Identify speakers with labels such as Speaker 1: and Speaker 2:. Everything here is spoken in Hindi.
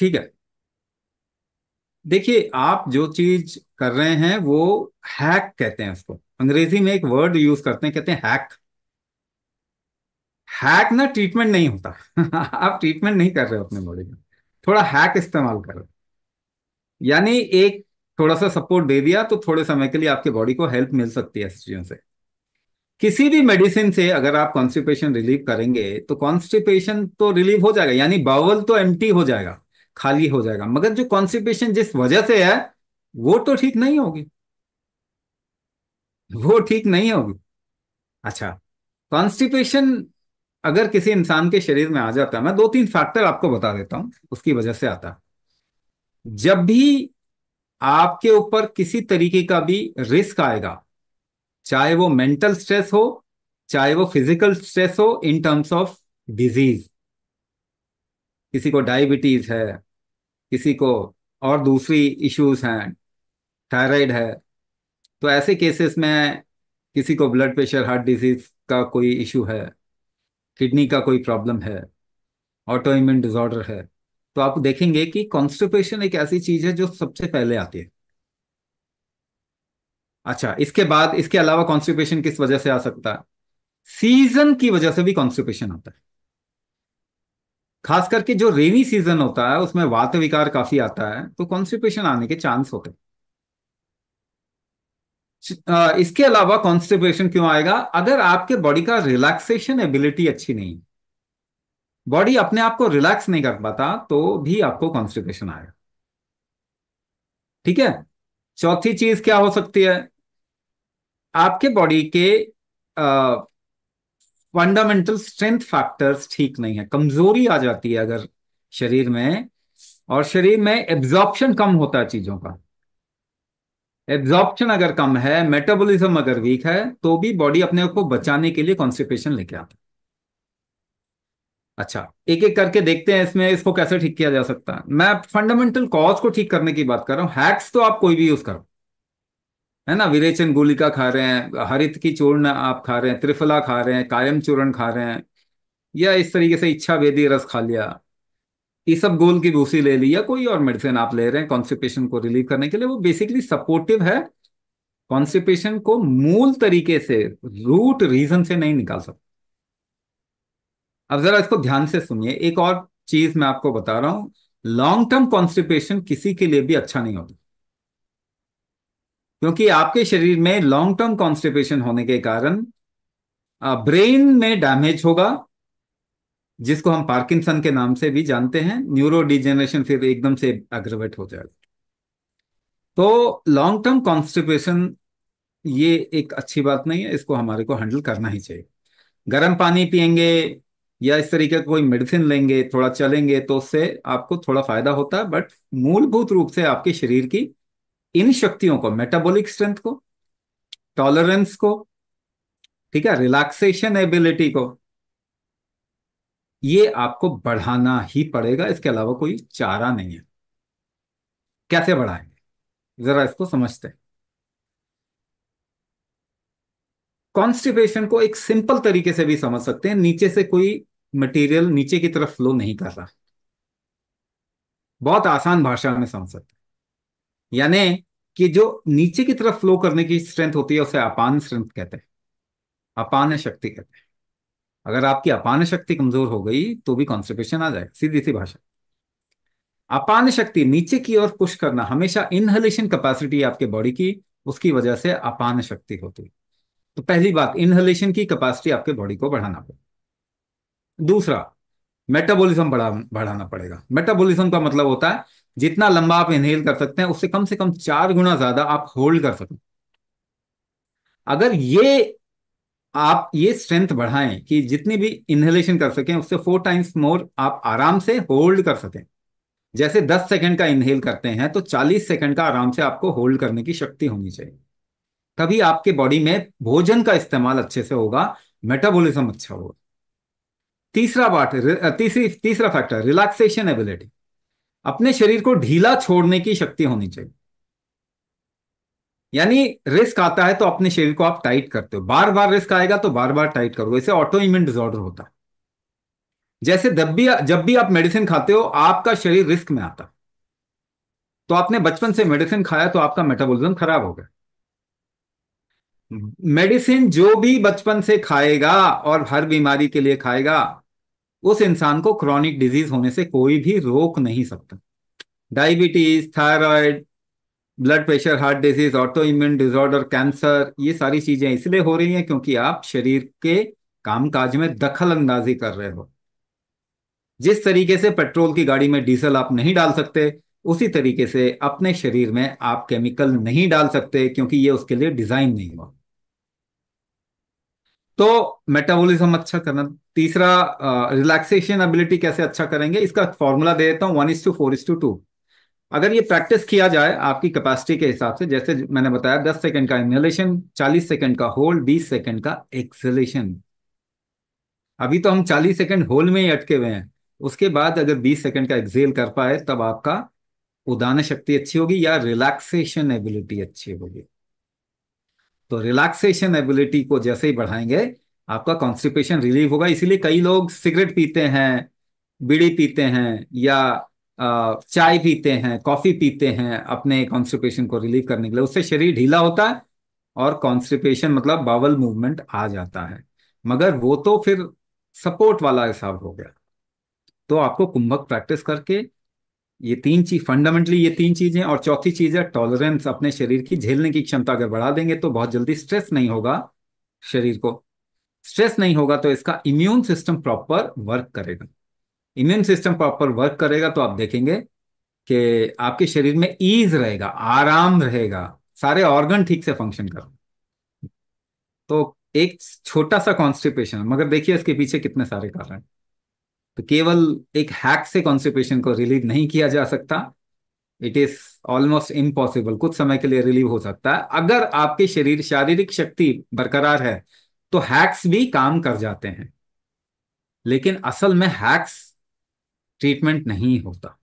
Speaker 1: ठीक है देखिए आप जो चीज कर रहे हैं वो हैक कहते हैं उसको अंग्रेजी में एक वर्ड यूज करते हैं कहते हैं हैक हैक ना ट्रीटमेंट नहीं होता आप ट्रीटमेंट नहीं कर रहे हो अपने बॉडी में थोड़ा हैक इस्तेमाल कर रहे यानी एक थोड़ा सा सपोर्ट दे दिया तो थोड़े समय के लिए आपके बॉडी को हेल्प मिल सकती है चीजों से किसी भी मेडिसिन से अगर आप कॉन्स्टिपेशन रिलीव करेंगे तो कॉन्स्टिपेशन तो रिलीव हो जाएगा यानी बावल तो एम्प्टी हो जाएगा खाली हो जाएगा मगर जो कॉन्स्टिपेशन जिस वजह से है वो तो ठीक नहीं होगी वो ठीक नहीं होगी अच्छा कॉन्स्टिपेशन अगर किसी इंसान के शरीर में आ जाता है मैं दो तीन फैक्टर आपको बता देता हूं उसकी वजह से आता है जब भी आपके ऊपर किसी तरीके का भी रिस्क आएगा चाहे वो मेंटल स्ट्रेस हो चाहे वो फिजिकल स्ट्रेस हो इन टर्म्स ऑफ डिजीज किसी को डायबिटीज़ है किसी को और दूसरी इश्यूज हैं थायराइड है तो ऐसे केसेस में किसी को ब्लड प्रेशर हार्ट डिजीज का कोई इशू है किडनी का कोई प्रॉब्लम है ऑटो इम्यून डिजॉर्डर है तो आप देखेंगे कि कॉन्स्टिपेशन एक ऐसी चीज है जो सबसे पहले आती है अच्छा इसके बाद इसके अलावा कॉन्स्टिपेशन किस वजह से आ सकता है सीजन की वजह से भी कॉन्स्टिपेशन आता है खास करके जो रेनी सीजन होता है उसमें वात विकार काफी आता है तो कॉन्स्टिपेशन आने के चांस होते हैं इसके अलावा कॉन्स्टिपेशन क्यों आएगा अगर आपके बॉडी का रिलैक्सेशन एबिलिटी अच्छी नहीं बॉडी अपने आप को रिलैक्स नहीं कर पाता तो भी आपको कॉन्स्टिपेशन आएगा ठीक है चौथी चीज क्या हो सकती है आपके बॉडी के आ, फंडामेंटल स्ट्रेंथ फैक्टर्स ठीक नहीं है कमजोरी आ जाती है अगर शरीर में और शरीर में एब्जॉर्प्शन कम होता है चीजों का एब्जॉर्प्शन अगर कम है मेटाबॉलिज्म अगर वीक है तो भी बॉडी अपने आप को बचाने के लिए कॉन्स्टिपेशन लेके आता है अच्छा एक एक करके देखते हैं इसमें इसको कैसे ठीक किया जा सकता है मैं फंडामेंटल कॉज को ठीक करने की बात कर रहा हूं हैक्स तो आप कोई भी यूज करो है ना विरेचन गोलिका खा रहे हैं हरित की चूर्ण आप खा रहे हैं त्रिफला खा रहे हैं कायम चूर्ण खा रहे हैं या इस तरीके से इच्छा वेदी रस खा लिया ये सब गोल की भूसी ले ली या कोई और मेडिसिन आप ले रहे हैं कॉन्स्टिपेशन को रिलीव करने के लिए वो बेसिकली सपोर्टिव है कॉन्स्टिपेशन को मूल तरीके से रूट रीजन से नहीं निकाल सकते अब जरा इसको ध्यान से सुनिए एक और चीज मैं आपको बता रहा हूं लॉन्ग टर्म कॉन्स्टिपेशन किसी के लिए भी अच्छा नहीं होता क्योंकि आपके शरीर में लॉन्ग टर्म कॉन्स्टिपेशन होने के कारण ब्रेन में डैमेज होगा जिसको हम पार्किंसन के नाम से भी जानते हैं न्यूरोडिजेनरेशन फिर एकदम से अग्रवेट हो जाएगा तो लॉन्ग टर्म कॉन्स्टिपेशन ये एक अच्छी बात नहीं है इसको हमारे को हैंडल करना ही चाहिए गर्म पानी पियेंगे या इस तरीके का कोई मेडिसिन लेंगे थोड़ा चलेंगे तो उससे आपको थोड़ा फायदा होता है बट मूलभूत रूप से आपके शरीर की इन शक्तियों को मेटाबॉलिक स्ट्रेंथ को टॉलरेंस को ठीक है रिलैक्सेशन एबिलिटी को ये आपको बढ़ाना ही पड़ेगा इसके अलावा कोई चारा नहीं है कैसे बढ़ाएंगे जरा इसको समझते हैं कॉन्स्टिपेशन को एक सिंपल तरीके से भी समझ सकते हैं नीचे से कोई मटेरियल नीचे की तरफ फ्लो नहीं कर रहा बहुत आसान भाषा में समझ सकते हैं यानी कि जो नीचे की तरफ फ्लो करने की स्ट्रेंथ होती है उसे अपान स्ट्रेंथ कहते हैं अपान शक्ति कहते हैं अगर आपकी अपान शक्ति कमजोर हो गई तो भी कॉन्स्टिपेशन आ जाएगा सीधी सी भाषा अपान शक्ति नीचे की ओर पुश करना हमेशा इनहलेशन कैपेसिटी आपके बॉडी की उसकी वजह से अपान शक्ति होती है तो पहली बात इनहलेशन की कैपेसिटी आपके बॉडी को बढ़ाना पड़ेगा दूसरा मेटाबॉलिज्म बढ़ा बढ़ाना पड़ेगा मेटाबॉलिज्म का मतलब होता है जितना लंबा आप इनहेल कर सकते हैं उससे कम से कम चार गुना ज्यादा आप होल्ड कर सकते अगर ये आप ये स्ट्रेंथ बढ़ाएं कि जितनी भी इनहेलेशन कर सकें उससे फोर टाइम्स मोर आप आराम से होल्ड कर सकें जैसे 10 सेकंड का इनहेल करते हैं तो 40 सेकंड का आराम से आपको होल्ड करने की शक्ति होनी चाहिए तभी आपके बॉडी में भोजन का इस्तेमाल अच्छे से होगा मेटाबॉलिज्म अच्छा होगा तीसरा पार्ट तीसरी तीसरा फैक्टर रिलैक्सेशन एबिलिटी अपने शरीर को ढीला छोड़ने की शक्ति होनी चाहिए यानी रिस्क आता है तो अपने शरीर को आप टाइट करते हो बार बार रिस्क आएगा तो बार बार टाइट करोगे इसे ऑटो इम्यून डिसऑर्डर होता है जैसे जब भी जब भी आप मेडिसिन खाते हो आपका शरीर रिस्क में आता तो आपने बचपन से मेडिसिन खाया तो आपका मेटाबॉलिज्म खराब हो गया मेडिसिन जो भी बचपन से खाएगा और हर बीमारी के लिए खाएगा उस इंसान को क्रॉनिक डिजीज होने से कोई भी रोक नहीं सकता diabetes thyroid blood pressure heart disease auto immune disorder cancer ये सारी चीजें इसलिए हो रही हैं क्योंकि आप शरीर के कामकाज में दखल अंदाजी कर रहे हो जिस तरीके से पेट्रोल की गाड़ी में डीजल आप नहीं डाल सकते उसी तरीके से अपने शरीर में आप केमिकल नहीं डाल सकते क्योंकि ये उसके लिए डिजाइन नहीं हुआ तो मेटाबॉलिज्म अच्छा करना तीसरा रिलैक्सेशन एबिलिटी कैसे अच्छा करेंगे इसका फॉर्मूला दे देता हूँ one is to four is to two अगर ये प्रैक्टिस किया जाए आपकी कैपेसिटी के हिसाब से जैसे मैंने बताया दस सेकेंड का इनहेलेशन चालीस सेकेंड का होल्ड बीस सेकेंड का एक्सेलेशन अभी तो हम चालीस सेकेंड होल्ड में ही अटके हुए हैं उसके बाद अगर बीस सेकेंड का एक्सेल कर पाए तब आपका उदान शक्ति अच्छी होगी या रिलैक्सेशन एबिलिटी अच्छी होगी तो रिलैक्सेशन एबिलिटी को जैसे ही बढ़ाएंगे आपका कॉन्स्टिपेशन रिलीव होगा इसीलिए कई लोग सिगरेट पीते हैं बीड़ी पीते हैं या चाय पीते हैं कॉफी पीते हैं अपने कॉन्स्टिपेशन को रिलीव करने के लिए उससे शरीर ढीला होता है और कॉन्स्टिपेशन मतलब बावल मूवमेंट आ जाता है मगर वो तो फिर सपोर्ट वाला हिसाब हो गया तो आपको कुंभक प्रैक्टिस करके ये तीन चीज फंडामेंटली ये तीन चीजें और चौथी चीज है टॉलरेंस अपने शरीर की झेलने की क्षमता अगर बढ़ा देंगे तो बहुत जल्दी स्ट्रेस नहीं होगा शरीर को स्ट्रेस नहीं होगा तो इसका इम्यून सिस्टम प्रॉपर वर्क करेगा इम्यून सिस्टम प्रॉपर वर्क करेगा तो आप देखेंगे कि आपके शरीर में ईज रहेगा आराम रहेगा सारे ऑर्गन ठीक से फंक्शन कर तो एक छोटा सा कॉन्स्टिपेशन मगर देखिए इसके पीछे कितने सारे कारण तो केवल एक हैक से कॉन्स्टिपेशन को रिलीव नहीं किया जा सकता इट इज ऑलमोस्ट इम्पॉसिबल कुछ समय के लिए रिलीव हो सकता है अगर आपके शरीर शारीरिक शक्ति बरकरार है तो हैक्स भी काम कर जाते हैं लेकिन असल में हैक्स ट्रीटमेंट नहीं होता